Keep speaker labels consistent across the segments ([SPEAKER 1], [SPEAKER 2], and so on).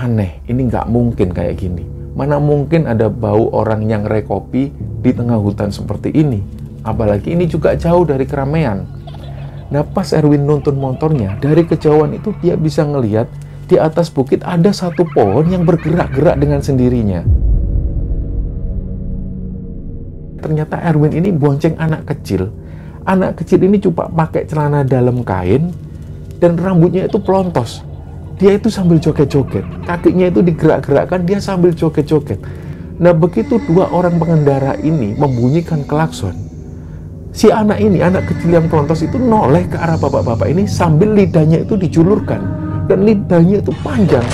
[SPEAKER 1] aneh, ini nggak mungkin kayak gini. Mana mungkin ada bau orang yang rekopi di tengah hutan seperti ini? Apalagi ini juga jauh dari keramaian. Nah pas Erwin nonton motornya, dari kejauhan itu dia bisa ngeliat di atas bukit ada satu pohon yang bergerak-gerak dengan sendirinya. Ternyata Erwin ini bonceng anak kecil. Anak kecil ini cuma pakai celana dalam kain dan rambutnya itu pelontos dia itu sambil joget-joget kakinya itu digerak-gerakkan dia sambil joget-joget nah begitu dua orang pengendara ini membunyikan klakson si anak ini anak kecil yang pelontos itu noleh ke arah bapak-bapak ini sambil lidahnya itu dijulurkan dan lidahnya itu panjang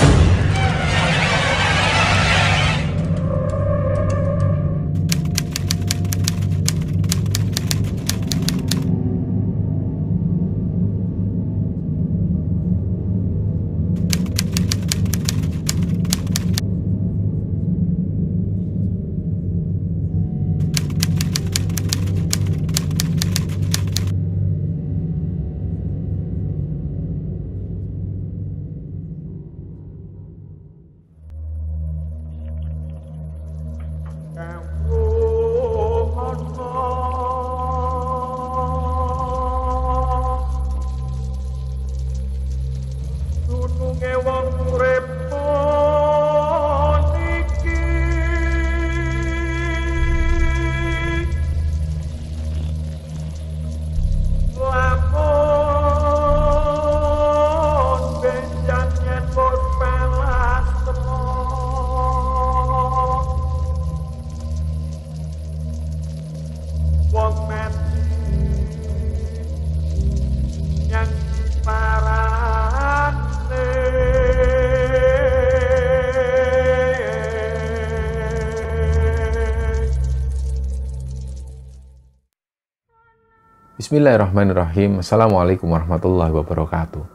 [SPEAKER 1] Bismillahirrahmanirrahim. Assalamualaikum warahmatullahi wabarakatuh.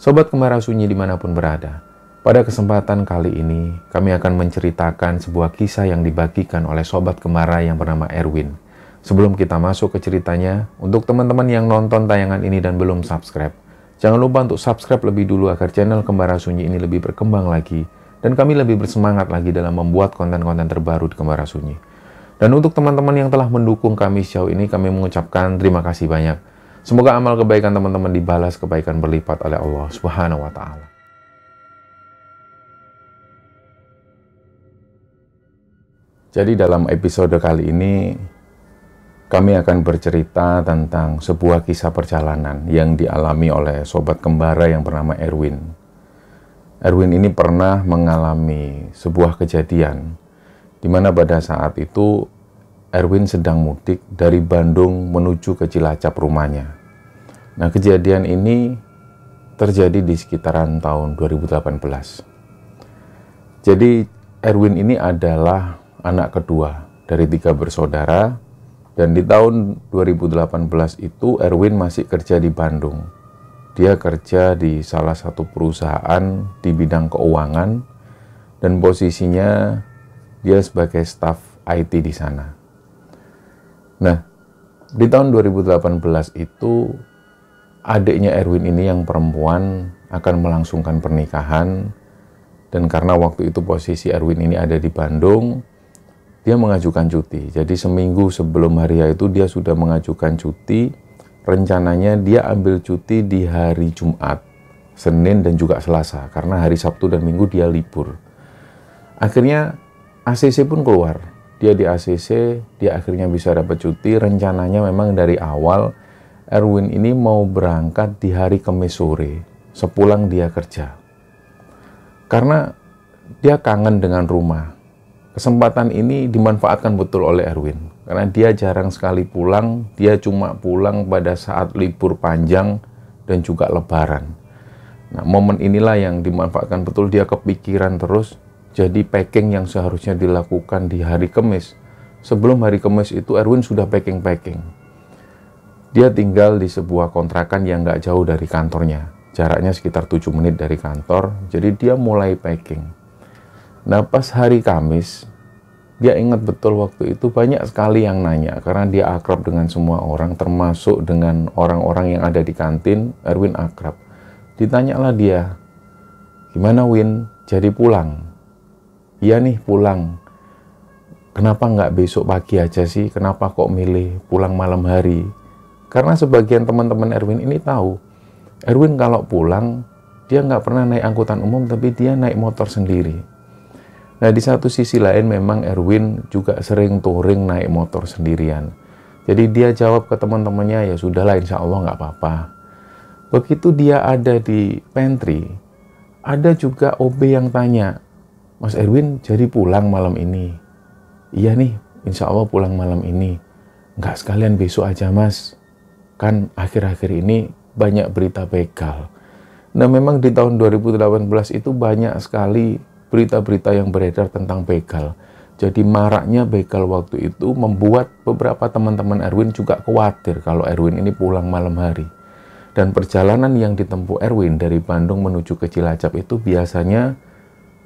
[SPEAKER 1] Sobat kemarau sunyi dimanapun berada. Pada kesempatan kali ini, kami akan menceritakan sebuah kisah yang dibagikan oleh sobat Kembara yang bernama Erwin. Sebelum kita masuk ke ceritanya, untuk teman-teman yang nonton tayangan ini dan belum subscribe, jangan lupa untuk subscribe lebih dulu agar channel Kembara Sunyi ini lebih berkembang lagi dan kami lebih bersemangat lagi dalam membuat konten-konten terbaru di Kembara Sunyi. Dan untuk teman-teman yang telah mendukung kami sejauh ini, kami mengucapkan terima kasih banyak. Semoga amal kebaikan teman-teman dibalas kebaikan berlipat oleh Allah Subhanahu wa taala. Jadi dalam episode kali ini kami akan bercerita tentang sebuah kisah perjalanan yang dialami oleh sobat kembara yang bernama Erwin. Erwin ini pernah mengalami sebuah kejadian di mana pada saat itu Erwin sedang mudik dari Bandung menuju ke Cilacap rumahnya. Nah, kejadian ini terjadi di sekitaran tahun 2018. Jadi, Erwin ini adalah anak kedua dari tiga bersaudara dan di tahun 2018 itu Erwin masih kerja di Bandung. Dia kerja di salah satu perusahaan di bidang keuangan dan posisinya dia sebagai staf IT di sana. Nah, di tahun 2018 itu adiknya Erwin ini yang perempuan akan melangsungkan pernikahan dan karena waktu itu posisi Erwin ini ada di Bandung, dia mengajukan cuti. Jadi seminggu sebelum hari itu dia sudah mengajukan cuti. Rencananya dia ambil cuti di hari Jumat, Senin dan juga Selasa karena hari Sabtu dan Minggu dia libur. Akhirnya ACC pun keluar dia di ACC, dia akhirnya bisa dapat cuti. Rencananya memang dari awal Erwin ini mau berangkat di hari Kamis sore, sepulang dia kerja. Karena dia kangen dengan rumah. Kesempatan ini dimanfaatkan betul oleh Erwin. Karena dia jarang sekali pulang, dia cuma pulang pada saat libur panjang dan juga lebaran. Nah, momen inilah yang dimanfaatkan betul dia kepikiran terus jadi packing yang seharusnya dilakukan di hari Kamis, sebelum hari Kamis itu Erwin sudah packing-packing. Dia tinggal di sebuah kontrakan yang nggak jauh dari kantornya. Jaraknya sekitar 7 menit dari kantor, jadi dia mulai packing. Nah pas hari Kamis, dia ingat betul waktu itu banyak sekali yang nanya karena dia akrab dengan semua orang termasuk dengan orang-orang yang ada di kantin Erwin akrab ditanyalah dia gimana Win jadi pulang iya nih pulang kenapa nggak besok pagi aja sih kenapa kok milih pulang malam hari karena sebagian teman-teman Erwin ini tahu Erwin kalau pulang dia nggak pernah naik angkutan umum tapi dia naik motor sendiri nah di satu sisi lain memang Erwin juga sering touring naik motor sendirian jadi dia jawab ke teman-temannya ya sudah lah insya Allah nggak apa-apa begitu dia ada di pantry ada juga OB yang tanya Mas Erwin jadi pulang malam ini. Iya nih, insya Allah pulang malam ini. Enggak sekalian besok aja mas. Kan akhir-akhir ini banyak berita begal. Nah memang di tahun 2018 itu banyak sekali berita-berita yang beredar tentang begal. Jadi maraknya begal waktu itu membuat beberapa teman-teman Erwin juga khawatir kalau Erwin ini pulang malam hari. Dan perjalanan yang ditempuh Erwin dari Bandung menuju ke Cilacap itu biasanya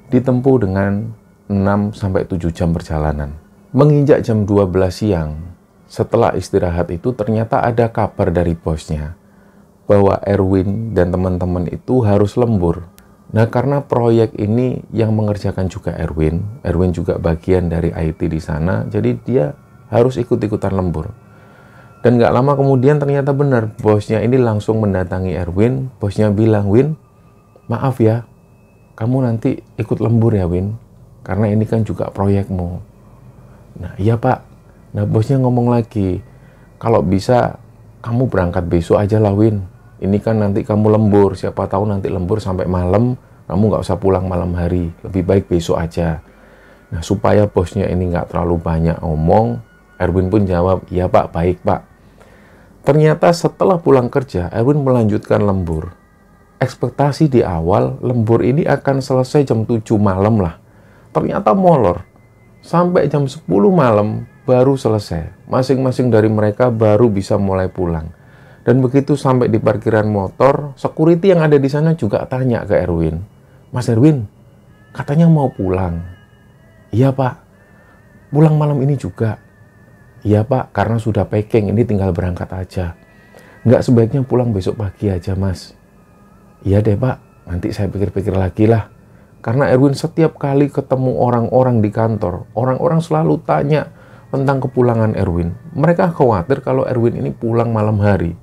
[SPEAKER 1] ditempuh dengan 6-7 jam perjalanan. Menginjak jam 12 siang, setelah istirahat itu ternyata ada kabar dari bosnya bahwa Erwin dan teman-teman itu harus lembur. Nah karena proyek ini yang mengerjakan juga Erwin, Erwin juga bagian dari IT di sana, jadi dia harus ikut-ikutan lembur. Dan gak lama kemudian ternyata benar, bosnya ini langsung mendatangi Erwin, bosnya bilang, Win, maaf ya, kamu nanti ikut lembur ya Win, karena ini kan juga proyekmu. Nah iya Pak, nah bosnya ngomong lagi, kalau bisa kamu berangkat besok aja lah Win. Ini kan nanti kamu lembur, siapa tahu nanti lembur sampai malam, kamu nggak usah pulang malam hari, lebih baik besok aja. Nah supaya bosnya ini nggak terlalu banyak ngomong, Erwin pun jawab, iya Pak, baik Pak. Ternyata setelah pulang kerja, Erwin melanjutkan lembur ekspektasi di awal lembur ini akan selesai jam 7 malam lah. Ternyata molor. Sampai jam 10 malam baru selesai. Masing-masing dari mereka baru bisa mulai pulang. Dan begitu sampai di parkiran motor, security yang ada di sana juga tanya ke Erwin. Mas Erwin, katanya mau pulang. Iya pak, pulang malam ini juga. Iya pak, karena sudah packing, ini tinggal berangkat aja. Nggak sebaiknya pulang besok pagi aja mas Iya deh pak, nanti saya pikir-pikir lagi lah. Karena Erwin setiap kali ketemu orang-orang di kantor, orang-orang selalu tanya tentang kepulangan Erwin. Mereka khawatir kalau Erwin ini pulang malam hari.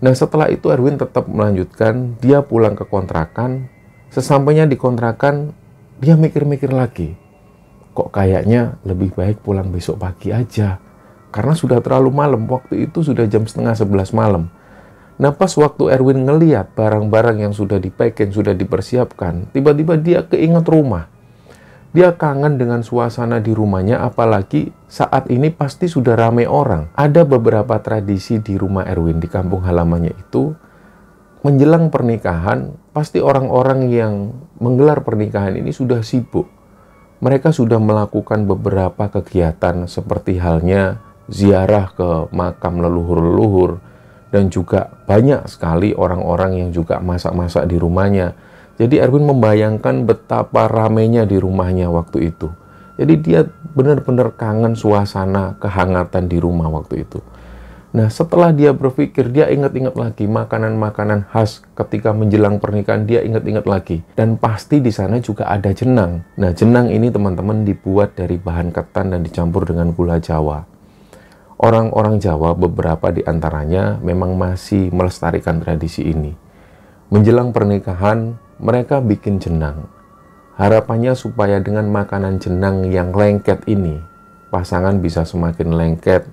[SPEAKER 1] Nah setelah itu Erwin tetap melanjutkan, dia pulang ke kontrakan. Sesampainya di kontrakan, dia mikir-mikir lagi. Kok kayaknya lebih baik pulang besok pagi aja. Karena sudah terlalu malam, waktu itu sudah jam setengah sebelas malam. Nah pas waktu Erwin ngeliat barang-barang yang sudah dipeken, sudah dipersiapkan, tiba-tiba dia keinget rumah. Dia kangen dengan suasana di rumahnya, apalagi saat ini pasti sudah ramai orang. Ada beberapa tradisi di rumah Erwin di kampung halamannya itu, menjelang pernikahan, pasti orang-orang yang menggelar pernikahan ini sudah sibuk. Mereka sudah melakukan beberapa kegiatan seperti halnya ziarah ke makam leluhur-leluhur, dan juga banyak sekali orang-orang yang juga masak-masak di rumahnya. Jadi Erwin membayangkan betapa ramenya di rumahnya waktu itu. Jadi dia benar-benar kangen suasana kehangatan di rumah waktu itu. Nah setelah dia berpikir, dia ingat-ingat lagi makanan-makanan khas ketika menjelang pernikahan, dia ingat-ingat lagi. Dan pasti di sana juga ada jenang. Nah jenang ini teman-teman dibuat dari bahan ketan dan dicampur dengan gula jawa orang-orang Jawa beberapa di antaranya memang masih melestarikan tradisi ini. Menjelang pernikahan, mereka bikin jenang. Harapannya supaya dengan makanan jenang yang lengket ini, pasangan bisa semakin lengket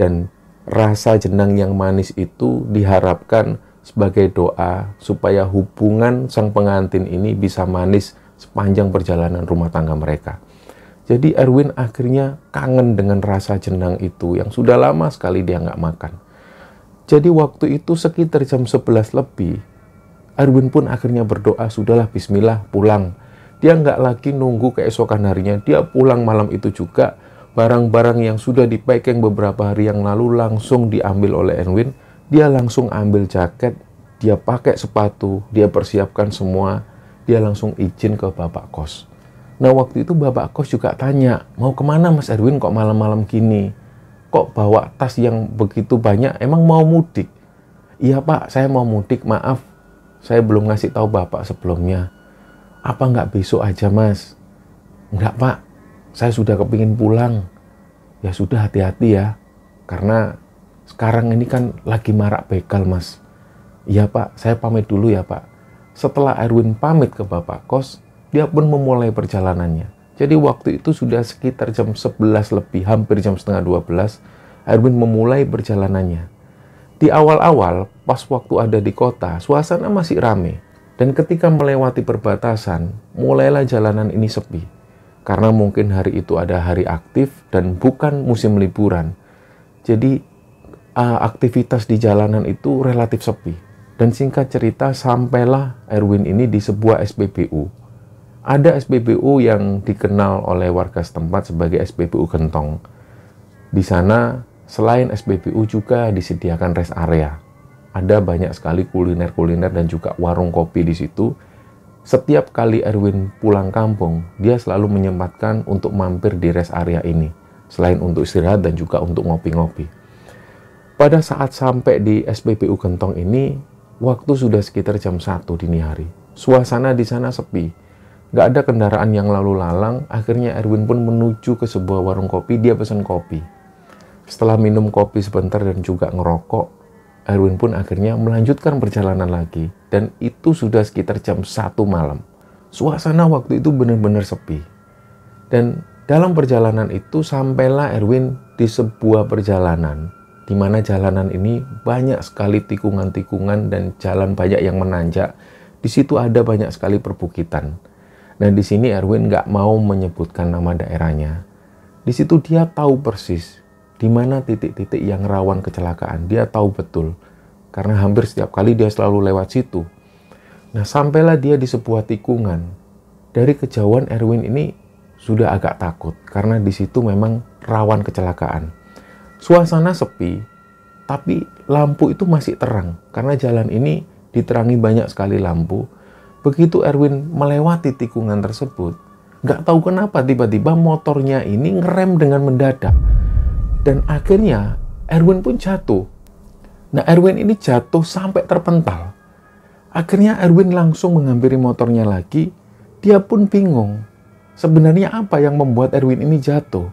[SPEAKER 1] dan rasa jenang yang manis itu diharapkan sebagai doa supaya hubungan sang pengantin ini bisa manis sepanjang perjalanan rumah tangga mereka. Jadi Erwin akhirnya kangen dengan rasa jenang itu yang sudah lama sekali dia nggak makan. Jadi waktu itu sekitar jam 11 lebih, Erwin pun akhirnya berdoa, sudahlah bismillah pulang. Dia nggak lagi nunggu keesokan harinya, dia pulang malam itu juga. Barang-barang yang sudah dipacking beberapa hari yang lalu langsung diambil oleh Erwin. Dia langsung ambil jaket, dia pakai sepatu, dia persiapkan semua, dia langsung izin ke bapak kos. Nah waktu itu bapak kos juga tanya, mau kemana Mas Erwin kok malam-malam gini? Kok bawa tas yang begitu banyak? Emang mau mudik? Iya pak, saya mau mudik, maaf. Saya belum ngasih tahu bapak sebelumnya. Apa nggak besok aja mas? Nggak pak, saya sudah kepingin pulang. Ya sudah hati-hati ya, karena sekarang ini kan lagi marak bekal mas. Iya pak, saya pamit dulu ya pak. Setelah Erwin pamit ke bapak kos, dia pun memulai perjalanannya. Jadi waktu itu sudah sekitar jam 11 lebih, hampir jam setengah 12, Erwin memulai perjalanannya. Di awal-awal, pas waktu ada di kota, suasana masih rame. Dan ketika melewati perbatasan, mulailah jalanan ini sepi. Karena mungkin hari itu ada hari aktif dan bukan musim liburan. Jadi uh, aktivitas di jalanan itu relatif sepi. Dan singkat cerita, sampailah Erwin ini di sebuah SPBU, ada SPBU yang dikenal oleh warga setempat sebagai SPBU Kentong. Di sana, selain SPBU juga disediakan rest area. Ada banyak sekali kuliner-kuliner dan juga warung kopi di situ. Setiap kali Erwin pulang kampung, dia selalu menyempatkan untuk mampir di rest area ini. Selain untuk istirahat dan juga untuk ngopi-ngopi. Pada saat sampai di SPBU Kentong ini, waktu sudah sekitar jam 1 dini hari. Suasana di sana sepi Gak ada kendaraan yang lalu lalang, akhirnya Erwin pun menuju ke sebuah warung kopi, dia pesan kopi. Setelah minum kopi sebentar dan juga ngerokok, Erwin pun akhirnya melanjutkan perjalanan lagi. Dan itu sudah sekitar jam satu malam. Suasana waktu itu benar-benar sepi. Dan dalam perjalanan itu sampailah Erwin di sebuah perjalanan di mana jalanan ini banyak sekali tikungan-tikungan dan jalan banyak yang menanjak. Di situ ada banyak sekali perbukitan. Nah di sini Erwin nggak mau menyebutkan nama daerahnya. Di situ dia tahu persis di mana titik-titik yang rawan kecelakaan. Dia tahu betul karena hampir setiap kali dia selalu lewat situ. Nah sampailah dia di sebuah tikungan. Dari kejauhan Erwin ini sudah agak takut karena di situ memang rawan kecelakaan. Suasana sepi, tapi lampu itu masih terang karena jalan ini diterangi banyak sekali lampu Begitu Erwin melewati tikungan tersebut, nggak tahu kenapa tiba-tiba motornya ini ngerem dengan mendadak. Dan akhirnya Erwin pun jatuh. Nah Erwin ini jatuh sampai terpental. Akhirnya Erwin langsung menghampiri motornya lagi. Dia pun bingung. Sebenarnya apa yang membuat Erwin ini jatuh?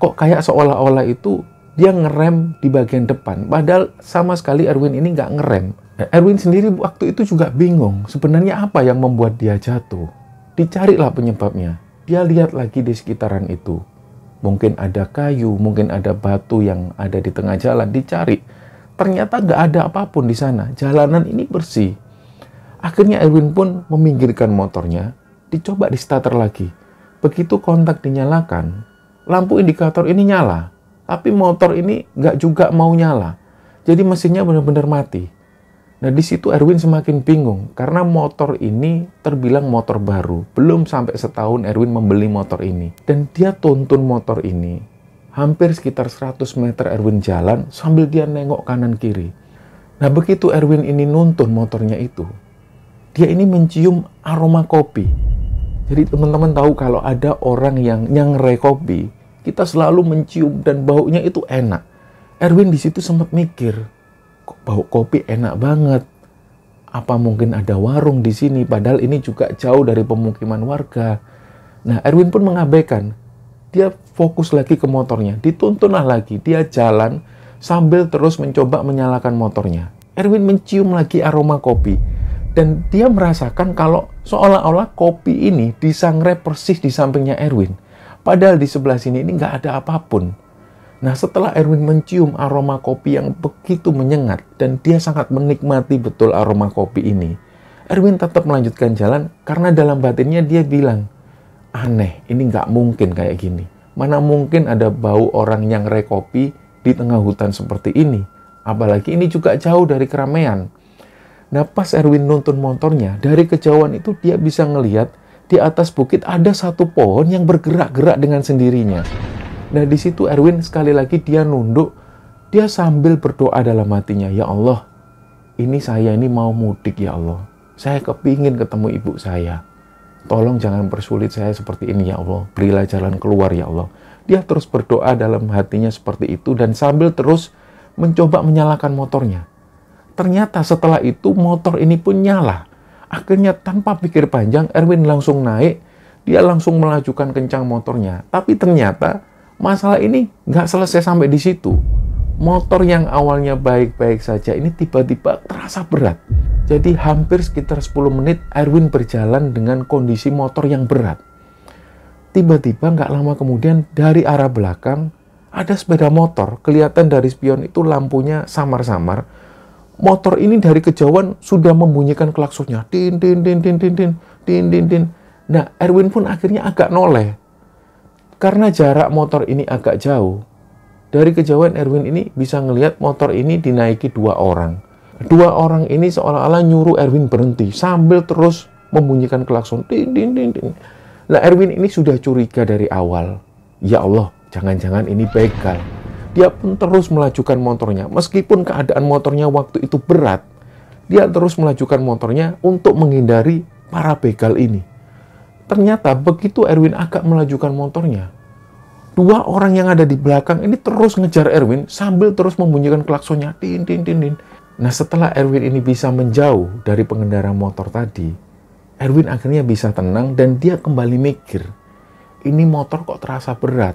[SPEAKER 1] Kok kayak seolah-olah itu dia ngerem di bagian depan. Padahal sama sekali Erwin ini nggak ngerem. Erwin sendiri waktu itu juga bingung, sebenarnya apa yang membuat dia jatuh. Dicarilah penyebabnya. Dia lihat lagi di sekitaran itu. Mungkin ada kayu, mungkin ada batu yang ada di tengah jalan, dicari. Ternyata gak ada apapun di sana. Jalanan ini bersih. Akhirnya Erwin pun meminggirkan motornya, dicoba di starter lagi. Begitu kontak dinyalakan, lampu indikator ini nyala. Tapi motor ini gak juga mau nyala. Jadi mesinnya benar-benar mati Nah, di situ Erwin semakin bingung karena motor ini terbilang motor baru. Belum sampai setahun Erwin membeli motor ini. Dan dia tuntun motor ini. Hampir sekitar 100 meter Erwin jalan sambil dia nengok kanan kiri. Nah, begitu Erwin ini nuntun motornya itu, dia ini mencium aroma kopi. Jadi teman-teman tahu kalau ada orang yang nyangre kopi, kita selalu mencium dan baunya itu enak. Erwin di situ sempat mikir, bau kopi enak banget. Apa mungkin ada warung di sini? Padahal ini juga jauh dari pemukiman warga. Nah, Erwin pun mengabaikan. Dia fokus lagi ke motornya. Dituntunlah lagi. Dia jalan sambil terus mencoba menyalakan motornya. Erwin mencium lagi aroma kopi. Dan dia merasakan kalau seolah-olah kopi ini disangrai persis di sampingnya Erwin. Padahal di sebelah sini ini nggak ada apapun. Nah, setelah Erwin mencium aroma kopi yang begitu menyengat dan dia sangat menikmati betul aroma kopi ini, Erwin tetap melanjutkan jalan karena dalam batinnya dia bilang, aneh, ini nggak mungkin kayak gini. Mana mungkin ada bau orang yang rekopi di tengah hutan seperti ini. Apalagi ini juga jauh dari keramaian. Nah, pas Erwin nonton motornya, dari kejauhan itu dia bisa ngeliat di atas bukit ada satu pohon yang bergerak-gerak dengan sendirinya. Nah di situ Erwin sekali lagi dia nunduk, dia sambil berdoa dalam hatinya, Ya Allah, ini saya ini mau mudik ya Allah. Saya kepingin ketemu ibu saya. Tolong jangan persulit saya seperti ini ya Allah. Berilah jalan keluar ya Allah. Dia terus berdoa dalam hatinya seperti itu dan sambil terus mencoba menyalakan motornya. Ternyata setelah itu motor ini pun nyala. Akhirnya tanpa pikir panjang Erwin langsung naik, dia langsung melajukan kencang motornya. Tapi ternyata masalah ini nggak selesai sampai di situ. Motor yang awalnya baik-baik saja ini tiba-tiba terasa berat. Jadi hampir sekitar 10 menit Erwin berjalan dengan kondisi motor yang berat. Tiba-tiba nggak lama kemudian dari arah belakang ada sepeda motor. Kelihatan dari spion itu lampunya samar-samar. Motor ini dari kejauhan sudah membunyikan klaksonnya. Din, din, din, din, din, din, din, din, din. Nah, Erwin pun akhirnya agak noleh karena jarak motor ini agak jauh, dari kejauhan Erwin ini bisa ngelihat motor ini dinaiki dua orang. Dua orang ini seolah-olah nyuruh Erwin berhenti sambil terus membunyikan klakson. Din, din, din, din. Nah Erwin ini sudah curiga dari awal. Ya Allah, jangan-jangan ini begal. Dia pun terus melajukan motornya. Meskipun keadaan motornya waktu itu berat, dia terus melajukan motornya untuk menghindari para begal ini. Ternyata begitu Erwin agak melajukan motornya, dua orang yang ada di belakang ini terus ngejar Erwin sambil terus membunyikan klaksonnya tin tin tin tin. Nah setelah Erwin ini bisa menjauh dari pengendara motor tadi, Erwin akhirnya bisa tenang dan dia kembali mikir, ini motor kok terasa berat?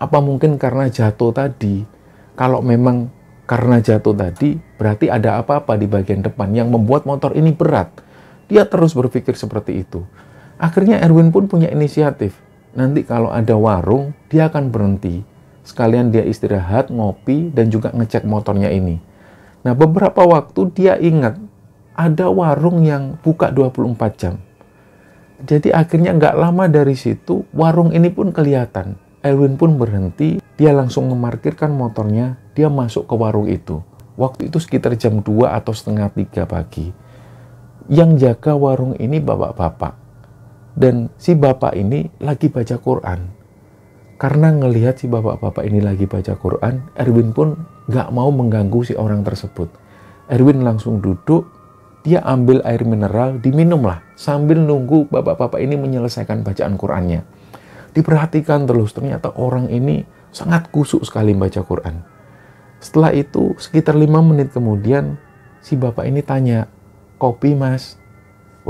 [SPEAKER 1] Apa mungkin karena jatuh tadi? Kalau memang karena jatuh tadi, berarti ada apa-apa di bagian depan yang membuat motor ini berat. Dia terus berpikir seperti itu. Akhirnya Erwin pun punya inisiatif. Nanti kalau ada warung, dia akan berhenti. Sekalian dia istirahat, ngopi, dan juga ngecek motornya ini. Nah, beberapa waktu dia ingat ada warung yang buka 24 jam. Jadi akhirnya nggak lama dari situ, warung ini pun kelihatan. Erwin pun berhenti, dia langsung memarkirkan motornya, dia masuk ke warung itu. Waktu itu sekitar jam 2 atau setengah 3 pagi. Yang jaga warung ini bapak-bapak. Dan si bapak ini lagi baca Quran. Karena ngelihat si bapak-bapak ini lagi baca Quran, Erwin pun gak mau mengganggu si orang tersebut. Erwin langsung duduk, dia ambil air mineral, diminumlah sambil nunggu bapak-bapak ini menyelesaikan bacaan Qurannya. Diperhatikan terus, ternyata orang ini sangat kusuk sekali baca Quran. Setelah itu, sekitar lima menit kemudian, si bapak ini tanya, kopi mas?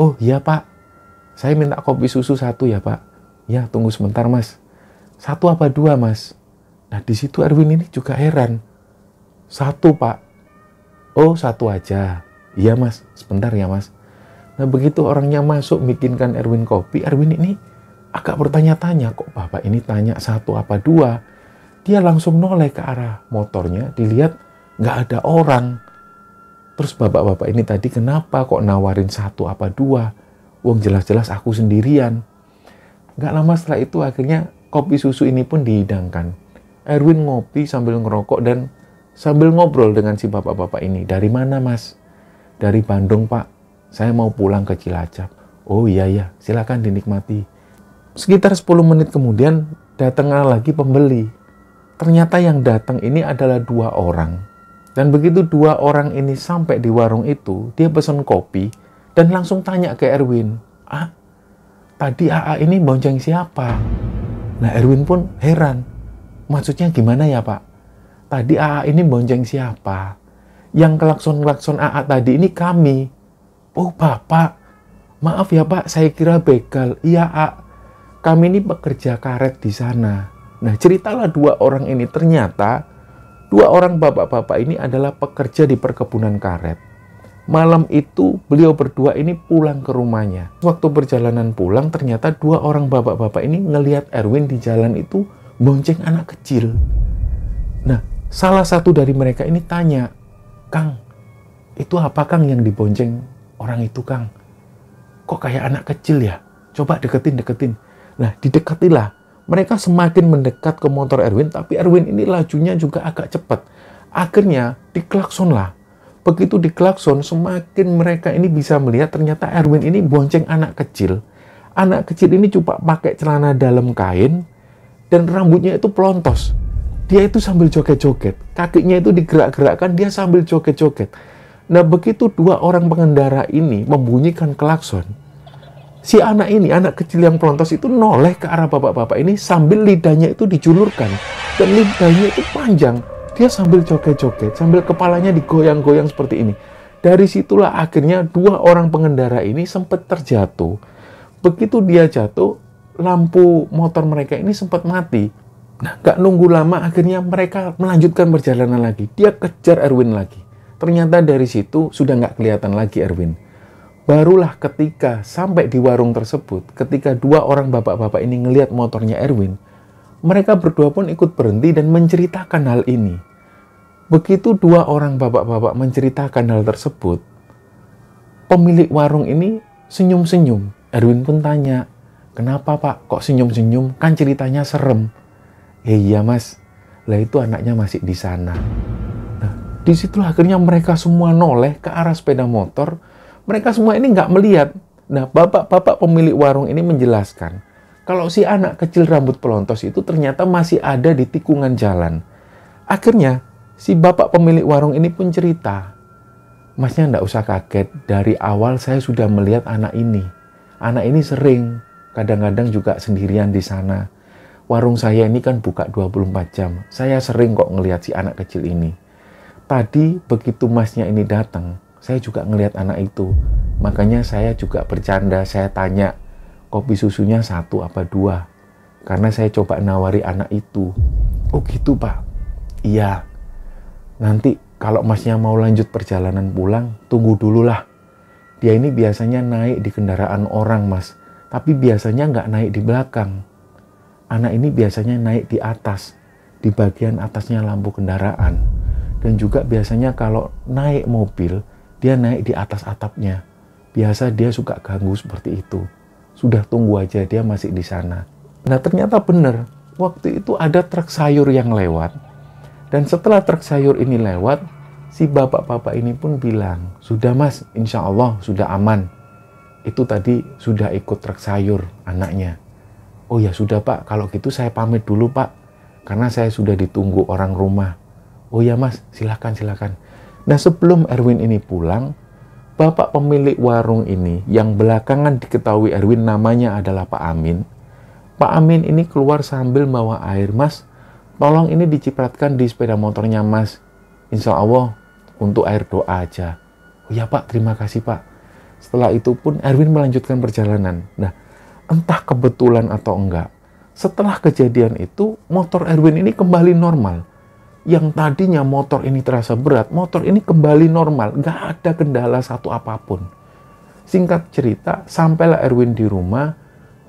[SPEAKER 1] Oh iya pak, saya minta kopi susu satu ya Pak. Ya tunggu sebentar Mas. Satu apa dua Mas? Nah di situ Erwin ini juga heran. Satu Pak. Oh satu aja. Iya Mas, sebentar ya Mas. Nah begitu orangnya masuk bikinkan Erwin kopi, Erwin ini agak bertanya-tanya kok Bapak ini tanya satu apa dua. Dia langsung noleh ke arah motornya, dilihat nggak ada orang. Terus bapak-bapak ini tadi kenapa kok nawarin satu apa dua? Wong jelas-jelas aku sendirian. Gak lama setelah itu akhirnya kopi susu ini pun dihidangkan. Erwin ngopi sambil ngerokok dan sambil ngobrol dengan si bapak-bapak ini. Dari mana mas? Dari Bandung pak. Saya mau pulang ke Cilacap. Oh iya iya, silakan dinikmati. Sekitar 10 menit kemudian datanglah lagi pembeli. Ternyata yang datang ini adalah dua orang. Dan begitu dua orang ini sampai di warung itu, dia pesan kopi, dan langsung tanya ke Erwin, "Ah, tadi AA ini bonceng siapa?" Nah, Erwin pun heran. Maksudnya gimana ya, Pak? Tadi AA ini bonceng siapa? Yang kelakson-kelakson AA tadi ini kami. Oh, Bapak. Maaf ya, Pak. Saya kira begal. Iya, A, Kami ini pekerja karet di sana. Nah, ceritalah dua orang ini. Ternyata, dua orang bapak-bapak ini adalah pekerja di perkebunan karet Malam itu beliau berdua ini pulang ke rumahnya. Waktu perjalanan pulang ternyata dua orang bapak-bapak ini ngelihat Erwin di jalan itu bonceng anak kecil. Nah, salah satu dari mereka ini tanya, "Kang, itu apa Kang yang dibonceng orang itu, Kang? Kok kayak anak kecil ya? Coba deketin-deketin." Nah, didekatilah. Mereka semakin mendekat ke motor Erwin, tapi Erwin ini lajunya juga agak cepat. Akhirnya diklaksonlah begitu diklakson semakin mereka ini bisa melihat ternyata Erwin ini bonceng anak kecil. Anak kecil ini cuma pakai celana dalam kain dan rambutnya itu pelontos. Dia itu sambil joget-joget, kakinya itu digerak-gerakkan, dia sambil joget-joget. Nah begitu dua orang pengendara ini membunyikan klakson, si anak ini, anak kecil yang pelontos itu noleh ke arah bapak-bapak ini sambil lidahnya itu diculurkan Dan lidahnya itu panjang. Dia sambil joget-joget, sambil kepalanya digoyang-goyang seperti ini. Dari situlah akhirnya dua orang pengendara ini sempat terjatuh. Begitu dia jatuh, lampu motor mereka ini sempat mati. Nah, gak nunggu lama akhirnya mereka melanjutkan perjalanan lagi. Dia kejar Erwin lagi. Ternyata dari situ sudah gak kelihatan lagi Erwin. Barulah ketika sampai di warung tersebut, ketika dua orang bapak-bapak ini ngelihat motornya Erwin, mereka berdua pun ikut berhenti dan menceritakan hal ini. Begitu dua orang bapak-bapak menceritakan hal tersebut, pemilik warung ini senyum-senyum. Erwin pun tanya, kenapa pak kok senyum-senyum? Kan ceritanya serem. Ya iya mas, lah itu anaknya masih di sana. Nah, disitulah akhirnya mereka semua noleh ke arah sepeda motor. Mereka semua ini nggak melihat. Nah, bapak-bapak pemilik warung ini menjelaskan, kalau si anak kecil rambut pelontos itu ternyata masih ada di tikungan jalan. Akhirnya, Si bapak pemilik warung ini pun cerita, masnya tidak usah kaget, dari awal saya sudah melihat anak ini. Anak ini sering, kadang-kadang juga sendirian di sana. Warung saya ini kan buka 24 jam, saya sering kok ngelihat si anak kecil ini. Tadi begitu masnya ini datang, saya juga ngelihat anak itu. Makanya saya juga bercanda, saya tanya, kopi susunya satu apa dua? Karena saya coba nawari anak itu. Oh gitu pak? Iya, nanti kalau masnya mau lanjut perjalanan pulang, tunggu dulu lah. Dia ini biasanya naik di kendaraan orang, mas. Tapi biasanya nggak naik di belakang. Anak ini biasanya naik di atas, di bagian atasnya lampu kendaraan. Dan juga biasanya kalau naik mobil, dia naik di atas atapnya. Biasa dia suka ganggu seperti itu. Sudah tunggu aja, dia masih di sana. Nah ternyata benar, waktu itu ada truk sayur yang lewat dan setelah truk sayur ini lewat, si bapak-bapak ini pun bilang, sudah mas, insya Allah sudah aman. Itu tadi sudah ikut truk sayur anaknya. Oh ya sudah pak, kalau gitu saya pamit dulu pak, karena saya sudah ditunggu orang rumah. Oh ya mas, silakan silakan. Nah sebelum Erwin ini pulang, bapak pemilik warung ini yang belakangan diketahui Erwin namanya adalah Pak Amin. Pak Amin ini keluar sambil bawa air, mas tolong ini dicipratkan di sepeda motornya mas. Insya Allah untuk air doa aja. Oh ya pak, terima kasih pak. Setelah itu pun Erwin melanjutkan perjalanan. Nah, entah kebetulan atau enggak, setelah kejadian itu motor Erwin ini kembali normal. Yang tadinya motor ini terasa berat, motor ini kembali normal. Nggak ada kendala satu apapun. Singkat cerita, sampailah Erwin di rumah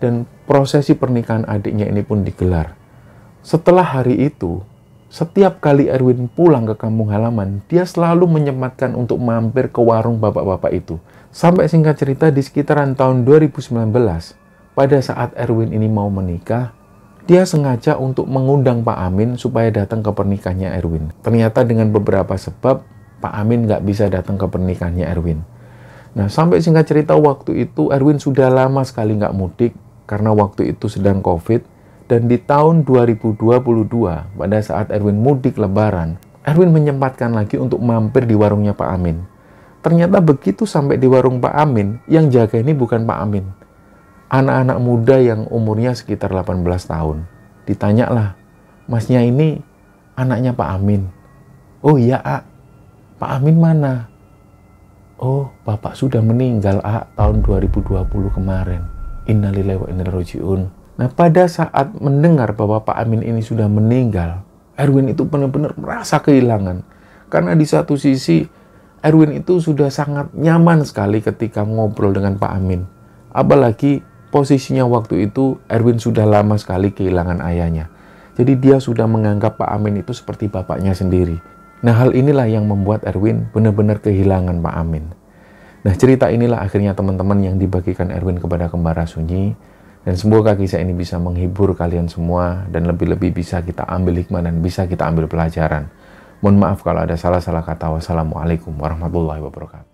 [SPEAKER 1] dan prosesi pernikahan adiknya ini pun digelar. Setelah hari itu, setiap kali Erwin pulang ke kampung halaman, dia selalu menyematkan untuk mampir ke warung bapak-bapak itu. Sampai singkat cerita di sekitaran tahun 2019, pada saat Erwin ini mau menikah, dia sengaja untuk mengundang Pak Amin supaya datang ke pernikahannya Erwin. Ternyata dengan beberapa sebab, Pak Amin nggak bisa datang ke pernikahannya Erwin. Nah, sampai singkat cerita waktu itu Erwin sudah lama sekali nggak mudik karena waktu itu sedang COVID dan di tahun 2022, pada saat Erwin mudik lebaran, Erwin menyempatkan lagi untuk mampir di warungnya Pak Amin. Ternyata begitu sampai di warung Pak Amin, yang jaga ini bukan Pak Amin. Anak-anak muda yang umurnya sekitar 18 tahun. Ditanyalah, masnya ini anaknya Pak Amin. Oh iya, A. Pak Amin mana? Oh, bapak sudah meninggal, A, tahun 2020 kemarin. Innalillahi wa inna rojiun. Nah, pada saat mendengar bahwa Pak Amin ini sudah meninggal, Erwin itu benar-benar merasa kehilangan. Karena di satu sisi, Erwin itu sudah sangat nyaman sekali ketika ngobrol dengan Pak Amin. Apalagi posisinya waktu itu Erwin sudah lama sekali kehilangan ayahnya. Jadi dia sudah menganggap Pak Amin itu seperti bapaknya sendiri. Nah hal inilah yang membuat Erwin benar-benar kehilangan Pak Amin. Nah cerita inilah akhirnya teman-teman yang dibagikan Erwin kepada Kembara Sunyi dan semoga kisah ini bisa menghibur kalian semua dan lebih-lebih bisa kita ambil hikmah dan bisa kita ambil pelajaran. Mohon maaf kalau ada salah-salah kata. Wassalamualaikum warahmatullahi wabarakatuh.